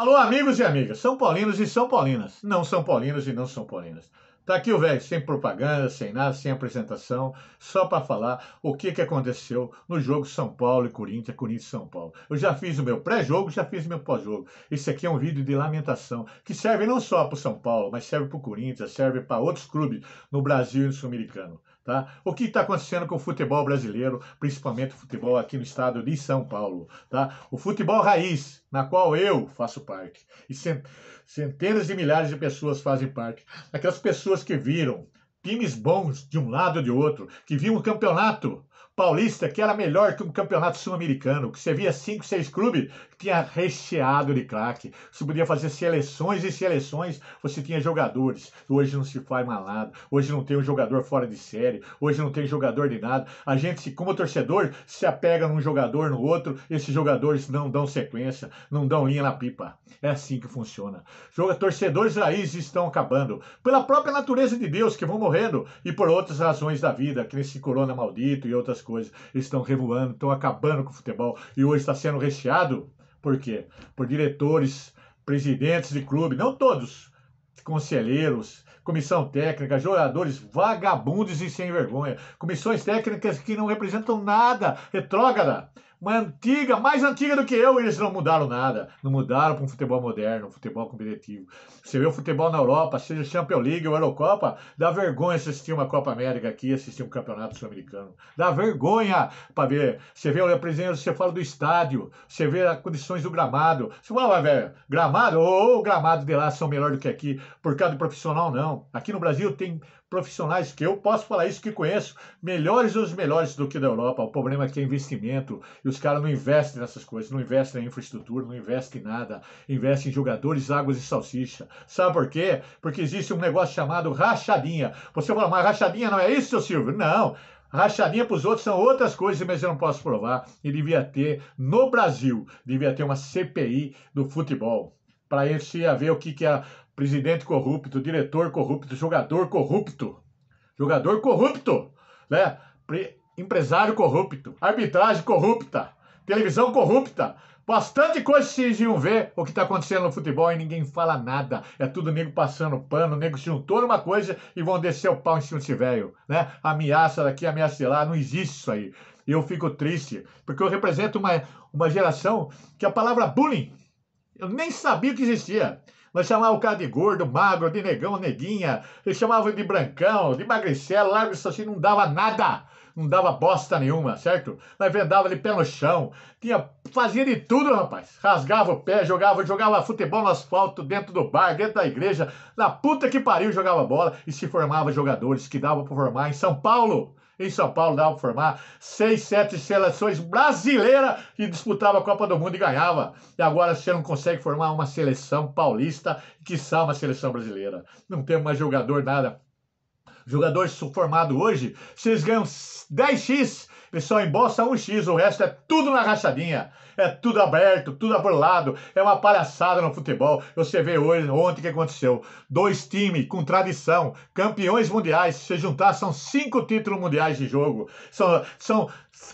Alô, amigos e amigas, São Paulinos e São Paulinas. Não São Paulinos e não São Paulinas. Tá aqui o velho, sem propaganda, sem nada, sem apresentação, só para falar o que, que aconteceu no jogo São Paulo e Corinthians, Corinthians e São Paulo. Eu já fiz o meu pré-jogo, já fiz o meu pós-jogo. Esse aqui é um vídeo de lamentação, que serve não só para o São Paulo, mas serve para o Corinthians, serve para outros clubes no Brasil e no Sul-Americano. Tá? O que está acontecendo com o futebol brasileiro, principalmente o futebol aqui no estado de São Paulo, tá? O futebol raiz, na qual eu faço parte, e centenas de milhares de pessoas fazem parte, aquelas pessoas que viram times bons de um lado ou de outro, que viam um campeonato paulista que era melhor que um campeonato sul-americano, que você via cinco, seis clubes que tinha recheado de craque. Você podia fazer seleções e seleções, você tinha jogadores. Hoje não se faz malado, hoje não tem um jogador fora de série, hoje não tem jogador de nada. A gente, como torcedor, se apega num jogador, no outro, esses jogadores não dão sequência, não dão linha na pipa. É assim que funciona. Torcedores raízes estão acabando. Pela própria natureza de Deus, que vão morrer morrendo e por outras razões da vida, que nesse corona maldito e outras coisas, estão revoando, estão acabando com o futebol e hoje está sendo recheado, por quê? Por diretores, presidentes de clube, não todos, conselheiros, comissão técnica, jogadores vagabundos e sem vergonha, comissões técnicas que não representam nada, retrógrada uma antiga, mais antiga do que eu, eles não mudaram nada. Não mudaram para um futebol moderno, um futebol competitivo. Você vê o futebol na Europa, seja Champions League ou Eurocopa, dá vergonha assistir uma Copa América aqui, assistir um campeonato sul-americano. Dá vergonha para ver. Você vê o presidente, você fala do estádio, você vê as condições do gramado. Você fala, ah, velho, gramado, ou oh, o gramado de lá são melhor do que aqui, por causa do profissional, não. Aqui no Brasil tem profissionais que eu posso falar isso que conheço, melhores os melhores do que da Europa. O problema é que é investimento e os caras não investem nessas coisas, não investem em infraestrutura, não investem em nada, investem em jogadores, águas e salsicha. Sabe por quê? Porque existe um negócio chamado rachadinha. Você fala, mas rachadinha não é isso, seu Silvio? Não. Rachadinha para os outros são outras coisas, mas eu não posso provar. E devia ter, no Brasil, devia ter uma CPI do futebol para esse se ver o que, que é presidente corrupto, diretor corrupto, jogador corrupto, jogador corrupto, né? Pre empresário corrupto, arbitragem corrupta, televisão corrupta. Bastante coisa vocês iam ver o que está acontecendo no futebol e ninguém fala nada. É tudo nego passando pano, nego se juntou numa coisa e vão descer o pau em cima desse velho, né? Ameaça daqui, ameaça de lá, não existe isso aí. Eu fico triste, porque eu represento uma, uma geração que a palavra bullying eu nem sabia que existia. Nós chamava o cara de gordo, magro, de negão, neguinha. Eles chamavam de brancão, de magricelo, largo isso assim, não dava nada. Não dava bosta nenhuma, certo? Nós vendava de pé no chão. Tinha, fazia de tudo, rapaz. Rasgava o pé, jogava, jogava futebol no asfalto, dentro do bar, dentro da igreja. Na puta que pariu, jogava bola e se formava jogadores que dava pra formar em São Paulo em São Paulo, dava para formar seis, sete seleções brasileiras e disputava a Copa do Mundo e ganhava. E agora você não consegue formar uma seleção paulista, que salva uma seleção brasileira. Não tem mais jogador, nada. Jogadores formados hoje, vocês ganham 10x e só embolsa um X, o resto é tudo na rachadinha. É tudo aberto, tudo abrolado, é uma palhaçada no futebol. Você vê hoje, ontem que aconteceu. Dois times com tradição, campeões mundiais, se juntar são cinco títulos mundiais de jogo. São, são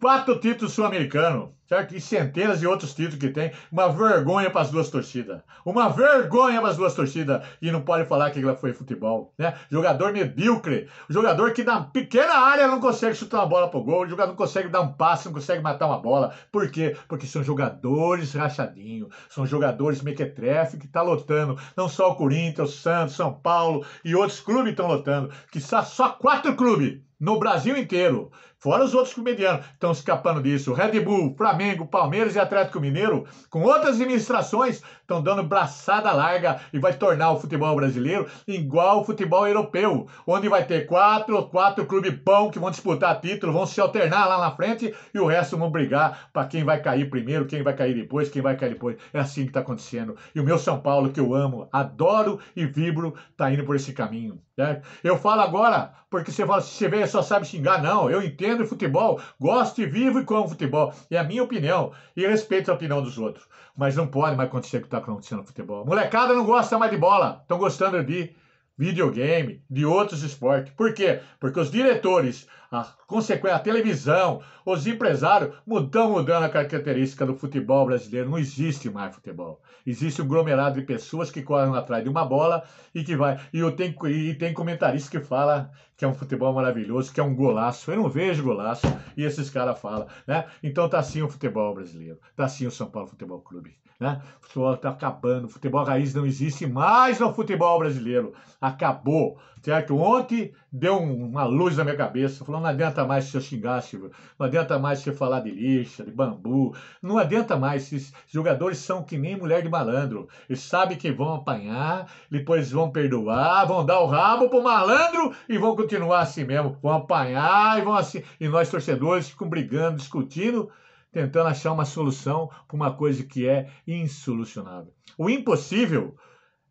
Quatro títulos sul-americanos, certo? E centenas de outros títulos que tem. Uma vergonha para as duas torcidas. Uma vergonha para as duas torcidas. E não pode falar que foi futebol, né? Jogador medíocre. Jogador que na pequena área não consegue chutar uma bola pro gol. Jogador não consegue dar um passe, não consegue matar uma bola. Por quê? Porque são jogadores rachadinho. São jogadores mequetrefe que tá lotando. Não só o Corinthians, o Santos, São Paulo e outros clubes estão lotando. Que só quatro clubes no Brasil inteiro. Fora os outros comediantes estão escapando disso. Red Bull, Flamengo, Palmeiras e Atlético Mineiro, com outras administrações, estão dando braçada larga e vai tornar o futebol brasileiro igual o futebol europeu, onde vai ter quatro, quatro clubes pão que vão disputar título, vão se alternar lá na frente e o resto vão brigar para quem vai cair primeiro, quem vai cair depois, quem vai cair depois. É assim que está acontecendo. E o meu São Paulo, que eu amo, adoro e vibro, está indo por esse caminho. Certo? Eu falo agora, porque você fala, se você vê só sabe xingar. Não, eu entendo futebol, gosto e vivo e como futebol. É a minha opinião. E respeito a opinião dos outros. Mas não pode mais acontecer o que está acontecendo no futebol. Molecada não gosta mais de bola. Estão gostando de videogame, de outros esportes. Por quê? Porque os diretores, a consequência, a televisão, os empresários mudam mudando a característica do futebol brasileiro. Não existe mais futebol. Existe um aglomerado de pessoas que correm atrás de uma bola e que vai. E eu tenho e tem comentarista que fala que é um futebol maravilhoso, que é um golaço. Eu não vejo golaço e esses caras falam, né? Então tá assim o futebol brasileiro. Tá assim o São Paulo Futebol Clube. Né? O futebol está acabando, o futebol raiz não existe mais no futebol brasileiro. Acabou, certo? Ontem deu uma luz na minha cabeça, falou: não adianta mais se eu xingar, Silvio, não adianta mais se eu falar de lixa, de bambu, não adianta mais. Esses jogadores são que nem mulher de malandro. Eles sabem que vão apanhar, depois vão perdoar, vão dar o rabo pro malandro e vão continuar assim mesmo. Vão apanhar e vão assim. E nós, torcedores, ficam brigando, discutindo tentando achar uma solução para uma coisa que é insolucionável. O impossível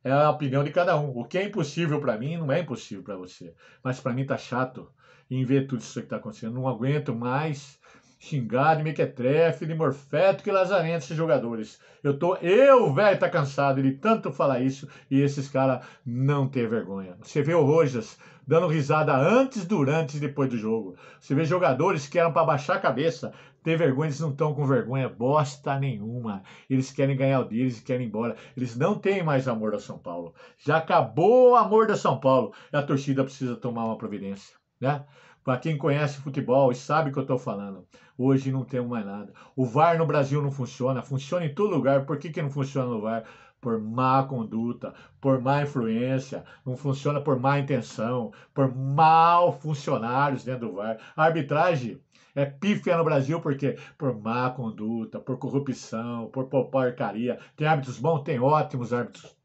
é a opinião de cada um. O que é impossível para mim não é impossível para você. Mas para mim tá chato em ver tudo isso que está acontecendo. Não aguento mais xingado, mequetrefe, de Morfeto, e lazarento esses jogadores. Eu tô, eu, velho, tá cansado de tanto falar isso e esses caras não ter vergonha. Você vê o Rojas dando risada antes, durante e depois do jogo. Você vê jogadores que eram para baixar a cabeça, ter vergonha, eles não estão com vergonha bosta nenhuma. Eles querem ganhar o dia, eles querem ir embora. Eles não têm mais amor ao São Paulo. Já acabou o amor da São Paulo. A torcida precisa tomar uma providência, né? Para quem conhece futebol e sabe o que eu estou falando, hoje não temos mais nada. O VAR no Brasil não funciona, funciona em todo lugar. Por que, que não funciona no VAR? Por má conduta, por má influência, não funciona por má intenção, por mal funcionários dentro do VAR. A arbitragem é pífia no Brasil porque por má conduta, por corrupção, por porcaria. Tem árbitros bons, tem ótimos árbitros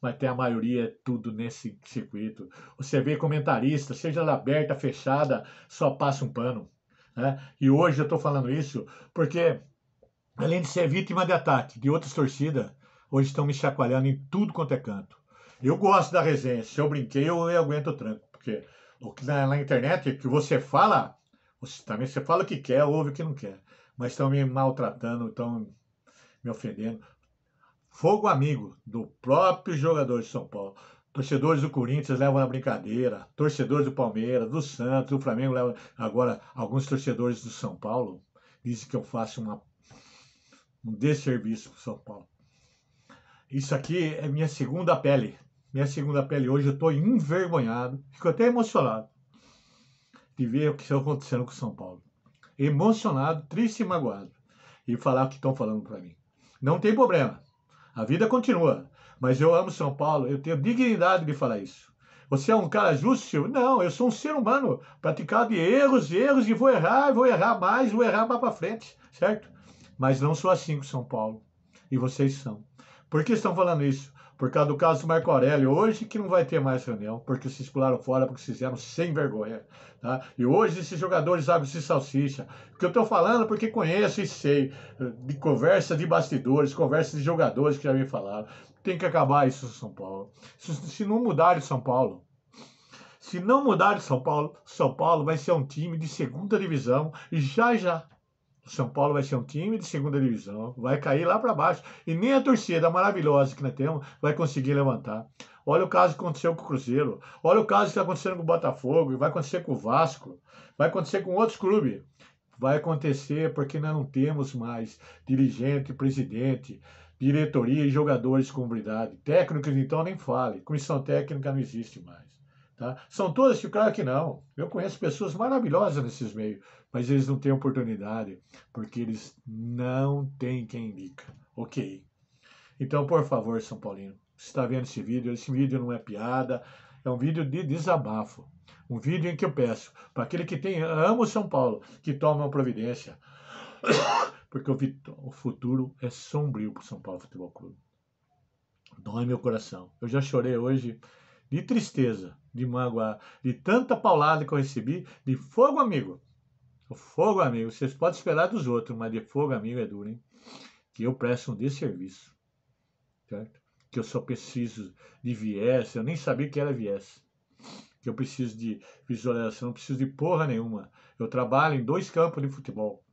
mas tem a maioria tudo nesse circuito. Você vê comentarista, seja ela aberta, fechada, só passa um pano. Né? E hoje eu estou falando isso porque, além de ser vítima de ataque de outras torcidas, hoje estão me chacoalhando em tudo quanto é canto. Eu gosto da resenha, se eu brinquei, eu, eu aguento o tranco, porque o que na, na internet, que você fala, você também você fala o que quer, ouve o que não quer. Mas estão me maltratando, estão me ofendendo fogo amigo do próprio jogador de São Paulo. Torcedores do Corinthians levam na brincadeira, torcedores do Palmeiras, do Santos, do Flamengo levam. Agora, alguns torcedores do São Paulo dizem que eu faço uma, um desserviço para São Paulo. Isso aqui é minha segunda pele. Minha segunda pele hoje eu estou envergonhado, fico até emocionado de ver o que está acontecendo com São Paulo. Emocionado, triste e magoado. E falar o que estão falando para mim. Não tem problema a vida continua. Mas eu amo São Paulo, eu tenho dignidade de falar isso. Você é um cara justo? Não, eu sou um ser humano, praticado de erros, erros, e vou errar, vou errar mais, vou errar mais para frente, certo? Mas não sou assim com São Paulo. E vocês são. Por que estão falando isso? por causa do caso do Marco Aurélio. Hoje que não vai ter mais reunião, porque vocês pularam fora, porque fizeram sem vergonha. Tá? E hoje esses jogadores abrem se salsicha. porque que eu estou falando é porque conheço e sei de conversa de bastidores, conversa de jogadores que já me falaram. Tem que acabar isso em São Paulo. Se não mudar de São Paulo, se não mudar de São Paulo, São Paulo vai ser um time de segunda divisão e já já. O São Paulo vai ser um time de segunda divisão, vai cair lá para baixo. E nem a torcida maravilhosa que nós temos vai conseguir levantar. Olha o caso que aconteceu com o Cruzeiro. Olha o caso que está acontecendo com o Botafogo. Vai acontecer com o Vasco. Vai acontecer com outros clubes. Vai acontecer porque nós não temos mais dirigente, presidente, diretoria e jogadores com habilidade. Técnicos, então, nem fale. Comissão técnica não existe mais. Tá? São todas que, claro que não. Eu conheço pessoas maravilhosas nesses meios, mas eles não têm oportunidade, porque eles não têm quem indica. Ok. Então, por favor, São Paulino, você está vendo esse vídeo? Esse vídeo não é piada, é um vídeo de desabafo. Um vídeo em que eu peço para aquele que tem, amo São Paulo, que tome uma providência. Porque o, o futuro é sombrio para o São Paulo Futebol Clube. Dói meu coração. Eu já chorei hoje de tristeza, de mágoa, de tanta paulada que eu recebi, de fogo amigo. O fogo amigo, vocês podem esperar dos outros, mas de fogo amigo é duro, hein? Que eu presto um desserviço, certo? Que eu só preciso de viés, eu nem sabia que era viés. Que eu preciso de visualização, não preciso de porra nenhuma. Eu trabalho em dois campos de futebol.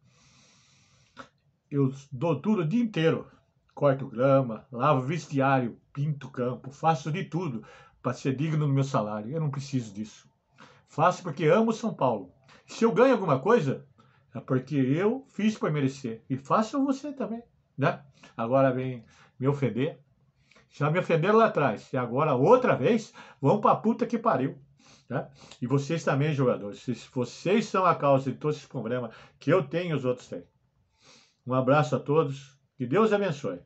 Eu dou duro o dia inteiro. Corto grama, lavo vestiário, pinto campo, faço de tudo para ser digno do meu salário. Eu não preciso disso. Faço porque amo São Paulo. Se eu ganho alguma coisa, é porque eu fiz para merecer. E faço você também, né? Agora vem me ofender. Já me ofenderam lá atrás. E agora, outra vez, vão para a puta que pariu. Tá? E vocês também, jogadores. Vocês, vocês são a causa de todos esses problemas que eu tenho e os outros têm. Um abraço a todos. Que Deus abençoe.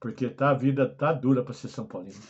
Porque tá, a vida tá dura para ser São Paulino.